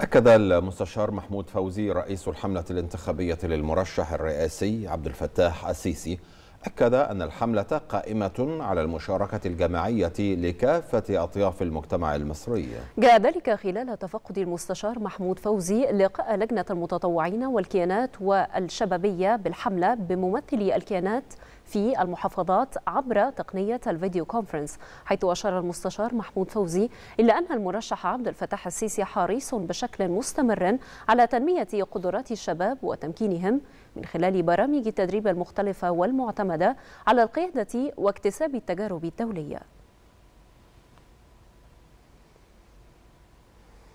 أكد المستشار محمود فوزي رئيس الحملة الانتخابية للمرشح الرئاسي عبد الفتاح السيسي أكد أن الحملة قائمة على المشاركة الجماعية لكافة أطياف المجتمع المصري جاء ذلك خلال تفقد المستشار محمود فوزي لقاء لجنة المتطوعين والكيانات والشبابية بالحملة بممثلي الكيانات في المحافظات عبر تقنية الفيديو كونفرنس حيث أشار المستشار محمود فوزي إلى أن المرشح عبد الفتاح السيسي حريص بشكل مستمر على تنمية قدرات الشباب وتمكينهم من خلال برامج التدريب المختلفة والمعتمدة المعتمدة على القيادة واكتساب التجارب الدولية